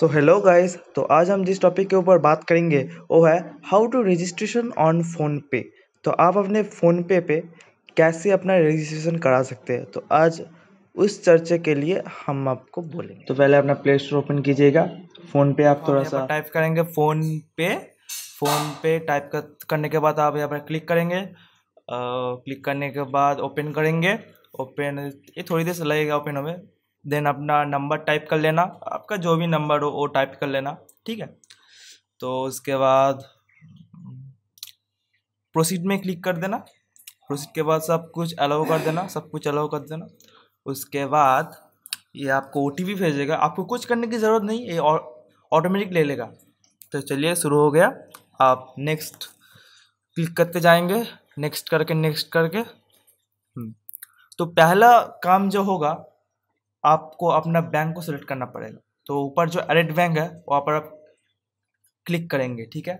So hello guys तो आज हम जिस टॉपिक के ऊपर बात करेंगे वो है how to registration on phone पे तो आप अपने फ़ोन पे पे कैसे अपना रजिस्ट्रेशन करा सकते हैं तो आज उस चर्चे के लिए हम आपको बोलेंगे तो पहले अपना प्ले स्टोर ओपन कीजिएगा फ़ोन पे आप हाँ, थोड़ा सा टाइप करेंगे फ़ोन पे फ़ोन पे टाइप करने के बाद आप यहाँ पर क्लिक करेंगे क्लिक करने के बाद ओपन करेंगे ओपन ये थोड़ी देर से लगेगा ओपन हमें देन अपना नंबर टाइप कर लेना आपका जो भी नंबर हो वो टाइप कर लेना ठीक है तो उसके बाद प्रोसीड में क्लिक कर देना प्रोसीड के बाद सब कुछ अलाउ कर देना सब कुछ अलाउ कर देना उसके बाद ये आपको ओ टी भेजेगा आपको कुछ करने की ज़रूरत नहीं ये ऑटोमेटिक ले लेगा तो चलिए शुरू हो गया आप नेक्स्ट क्लिक करते जाएंगे नेक्स्ट करके नेक्स्ट करके हम्म। तो पहला काम जो होगा आपको अपना बैंक को सिलेक्ट करना पड़ेगा तो ऊपर जो एडिट बैंक है वहाँ पर आप क्लिक करेंगे ठीक है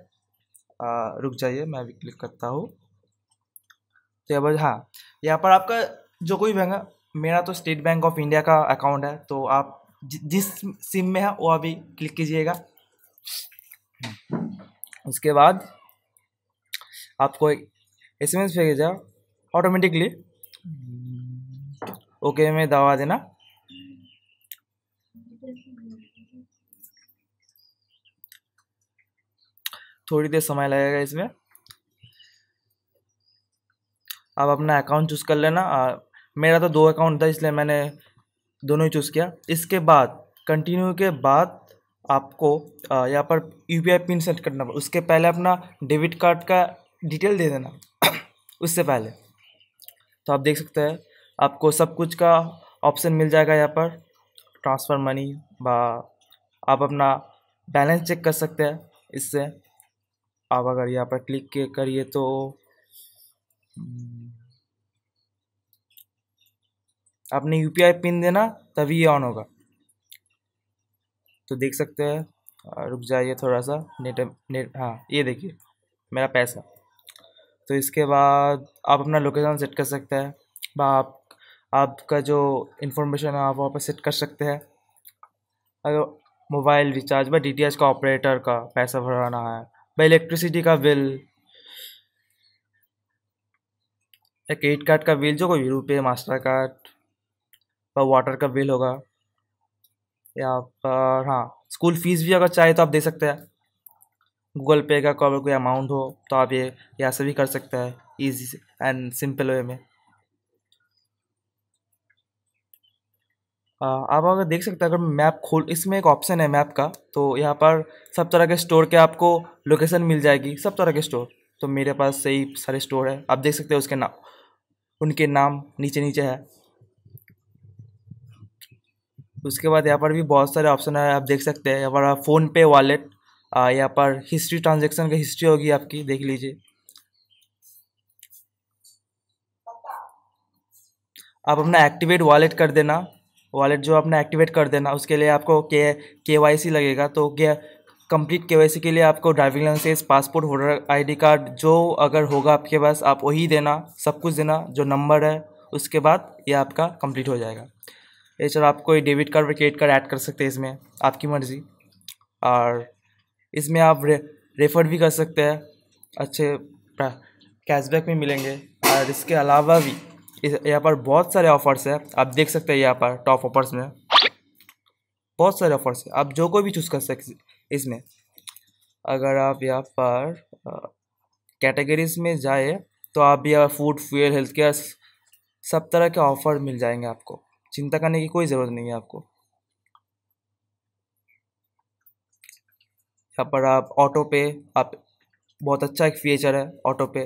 आ, रुक जाइए मैं भी क्लिक करता हूँ तो यहाँ पर हाँ यहाँ पर आपका जो कोई बैंक है मेरा तो स्टेट बैंक ऑफ इंडिया का अकाउंट है तो आप जिस सिम में है वो अभी क्लिक कीजिएगा उसके बाद आपको एक एस एम एस भेजा ऑटोमेटिकली ओके में दवा देना थोड़ी देर समय लगेगा इसमें आप अपना अकाउंट चूज़ कर लेना आ, मेरा तो दो अकाउंट था इसलिए मैंने दोनों ही चूज़ किया इसके बाद कंटिन्यू के बाद आपको यहाँ पर यू पिन सेट करना पड़ेगा उसके पहले अपना डेबिट कार्ड का डिटेल दे देना उससे पहले तो आप देख सकते हैं आपको सब कुछ का ऑप्शन मिल जाएगा यहाँ पर ट्रांसफ़र मनी बा आप अपना बैलेंस चेक कर सकते हैं इससे आप अगर यहाँ पर क्लिक करिए तो आपने हम्म, यूपीआई पिन देना तभी ऑन होगा तो देख सकते हैं रुक जाइए थोड़ा सा नेट नेट हाँ ये देखिए मेरा पैसा तो इसके बाद आप अपना लोकेशन सेट कर सकते हैं आप आपका जो इन्फॉर्मेशन है आप वहाँ पर सेट कर सकते हैं अगर मोबाइल रिचार्ज व डी का ऑपरेटर का पैसा भराना है भाई इलेक्ट्रिसिटी का बिल या क्रेडिट कार्ड का बिल जो कोई रुपये मास्टर कार्ड या वाटर का बिल होगा या पर हाँ स्कूल फीस भी अगर चाहे तो आप दे सकते हैं गूगल पे का कोई अमाउंट हो तो आप ये यहाँ से भी कर सकते हैं ईजी एंड सिंपल वे में हाँ, आप अगर देख सकते हैं अगर मैप खोल इसमें एक ऑप्शन है मैप का तो यहाँ पर सब तरह के स्टोर के आपको लोकेशन मिल जाएगी सब तरह के स्टोर तो मेरे पास सही सारे स्टोर है आप देख सकते हैं उसके नाम उनके नाम नीचे नीचे है उसके बाद यहाँ पर भी बहुत सारे ऑप्शन है आप देख सकते हैं यहाँ पर फ़ोनपे वॉलेट यहाँ पर हिस्ट्री ट्रांजेक्शन की हिस्ट्री होगी आपकी देख लीजिए आप अपना एक्टिवेट वॉलेट कर देना वॉलेट जो आपने एक्टिवेट कर देना उसके लिए आपको के के वाई सी लगेगा तो क्या कंप्लीट के वाई सी के लिए आपको driving licence passport holder I D card जो अगर होगा आपके पास आप वही देना सब कुछ देना जो नंबर है उसके बाद ये आपका कंप्लीट हो जाएगा ये सर आप कोई debit card credit card add कर सकते हैं इसमें आपकी मर्ज़ी और इसमें आप रे, रेफर भी कर सकते हैं अच्छे कैशबैक भी मिलेंगे और इसके अलावा भी यहाँ पर बहुत सारे ऑफर्स है आप देख सकते हैं यहाँ पर टॉप ऑफर्स में बहुत सारे ऑफर्स है आप जो कोई भी चूज़ कर सकते इसमें अगर आप यहाँ पर कैटेगरीज में जाए तो आप यहाँ फूड फ्यूल हेल्थ केयर सब तरह के ऑफर मिल जाएंगे आपको चिंता करने की कोई ज़रूरत नहीं है आपको यहाँ पर आप ऑटो पे आप बहुत अच्छा एक फीचर है ऑटो पे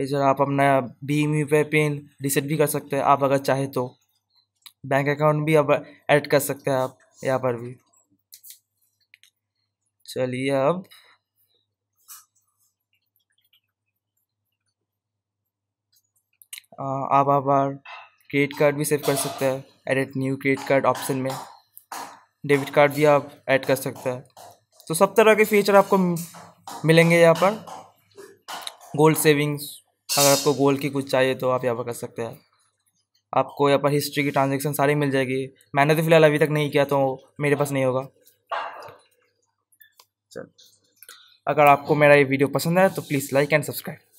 इधर आप अपना भीम यू पे पिन रिसेट भी कर सकते हैं आप अगर चाहे तो बैंक अकाउंट भी अब ऐड कर सकते हैं आप यहाँ पर भी चलिए अब आप आप क्रेडिट कार्ड भी सेव कर सकते हैं edit new credit card option में डेबिट कार्ड भी आप ऐड कर सकते हैं तो सब तरह के फीचर आपको मिलेंगे यहाँ पर गोल्ड सेविंग्स अगर आपको गोल्ड की कुछ चाहिए तो आप यहाँ पर कर सकते हैं आपको यहाँ पर हिस्ट्री की ट्रांजेक्शन सारी मिल जाएगी मैंने तो फिलहाल अभी तक नहीं किया तो मेरे पास नहीं होगा चल अगर आपको मेरा ये वीडियो पसंद है तो प्लीज़ लाइक एंड सब्सक्राइब